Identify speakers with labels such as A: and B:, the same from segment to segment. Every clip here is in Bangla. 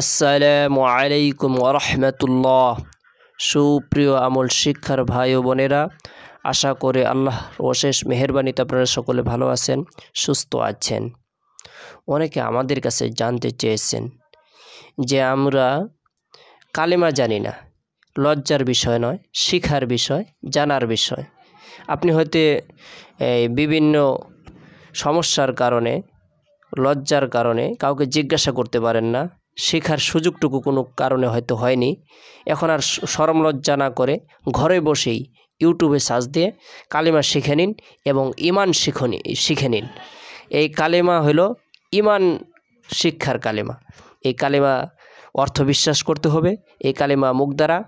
A: আসসালামু আলাইকুম ওরহমতুল্লাহ সুপ্রিয় আমল শিক্ষার ভাই ও বোনেরা আশা করে আল্লাহ অশেষ মেহরবানিতে আপনারা সকলে ভালো আছেন সুস্থ আছেন অনেকে আমাদের কাছে জানতে চেয়েছেন যে আমরা কালেমা জানি না লজ্জার বিষয় নয় শিখার বিষয় জানার বিষয় আপনি হয়তো বিভিন্ন সমস্যার কারণে লজ্জার কারণে কাউকে জিজ্ঞাসা করতে পারেন না শেখার সুযোগটুকু কোনো কারণে হয়তো হয়নি এখন আর লজ্জা না করে ঘরে বসেই ইউটিউবে সার্চ দিয়ে কালিমা শিখে নিন এবং ইমান শিখনি শিখে নিন এই কালিমা হল ইমান শিক্ষার কালিমা এই কালিমা অর্থ বিশ্বাস করতে হবে এই কালিমা মুখ দ্বারা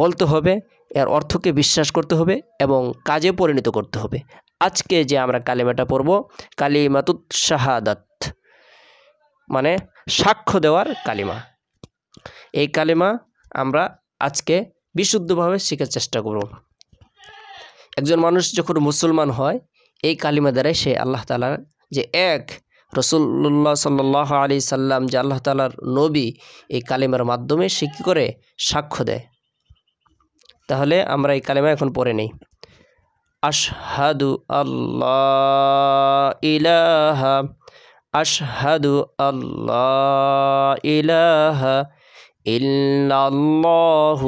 A: বলতে হবে এর অর্থকে বিশ্বাস করতে হবে এবং কাজে পরিণত করতে হবে আজকে যে আমরা কালিমাটা পড়ব কালিমাতুত শাহাদাত মানে সাক্ষ্য দেওয়ার কালিমা এই কালিমা আমরা আজকে বিশুদ্ধভাবে শেখার চেষ্টা করব একজন মানুষ যখন মুসলমান হয় এই কালিমা দ্বারাই সে আল্লাহ তালার যে এক রসুল্লাহ সাল্লাহ আলি সাল্লাম যে আল্লাহ তালার নবী এই কালিমার মাধ্যমে সে কী করে সাক্ষ্য দেয় তাহলে আমরা এই কালিমা এখন পড়ে নেই আশহাদু আল্লাহ ইলাহা أشهد أن لا إله إلا الله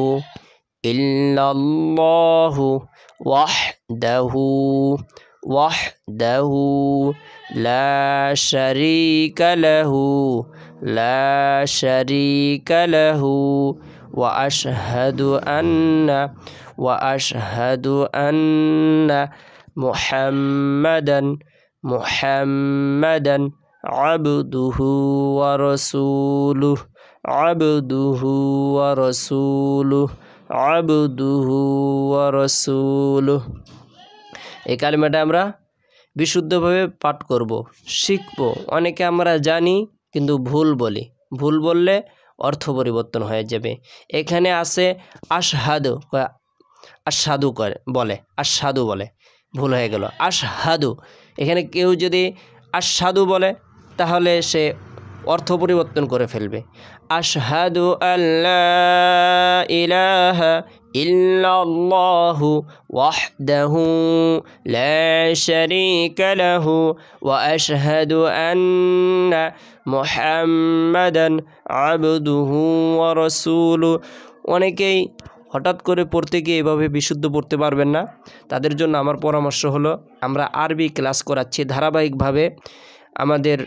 A: إلا الله وحده وحده لا شريك له لا شريك له وأشهد أن وأشهد أن محمدا محمدا عبده ورسوله عبده ورسوله عبده ورسوله এই কালিমাটা আমরা বিশুদ্ধভাবে পাঠ করব শিখব অনেকে আমরা জানি কিন্তু ভুল বলি ভুল বললে অর্থ পরিবর্তন হয়ে যাবে এখানে আছে আশহাদু আশাদু করে বলে আশাদু বলে ভুল হয়ে গেল আশহাদু এখানে কেউ যদি আশাদু বলে তাহলে সে অর্থ পরিবর্তন করে ফেলবে আশহাদু আল্লাহ ইলাহা লাহু ওয়া আবদুহু অনেকেই হঠাৎ করে পড়তে গিয়ে এভাবে বিশুদ্ধ পড়তে পারবেন না তাদের জন্য আমার পরামর্শ হলো আমরা আরবি ক্লাস করাচ্ছি ধারাবাহিকভাবে আমাদের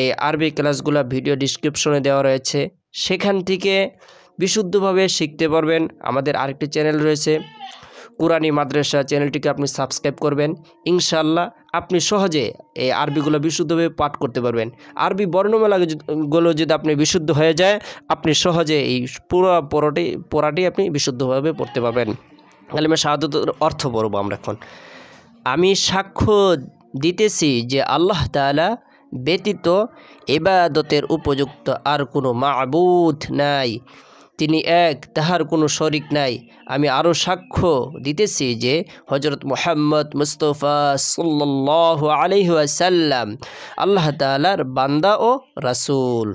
A: এই আরবি ক্লাসগুলো ভিডিও ডিসক্রিপশনে দেওয়া রয়েছে সেখান থেকে বিশুদ্ধভাবে শিখতে পারবেন আমাদের আরেকটি চ্যানেল রয়েছে কোরআনী মাদ্রাসা চ্যানেলটিকে আপনি সাবস্ক্রাইব করবেন ইনশাল্লাহ আপনি সহজে এই আরবিগুলো বিশুদ্ধভাবে পাঠ করতে পারবেন আরবি বর্ণমালাগুলো যদি আপনি বিশুদ্ধ হয়ে যায় আপনি সহজে এই পুরো পড়াটি পড়াটি আপনি বিশুদ্ধভাবে পড়তে পারবেন আমি শাহাদত অর্থ পড়ব আমরা এখন আমি সাক্ষ্য দিতেছি যে আল্লাহ তালা ব্যতীত এবাদতের উপযুক্ত আর কোনো মাবুদ নাই তিনি এক তাহার কোনো শরিক নাই আমি আরও সাক্ষ্য দিতেছি যে হজরত মোহাম্মদ মুস্তফা সাল্লাহ আলহাসাল্লাম আল্লাহ তালার বান্দা ও রাসুল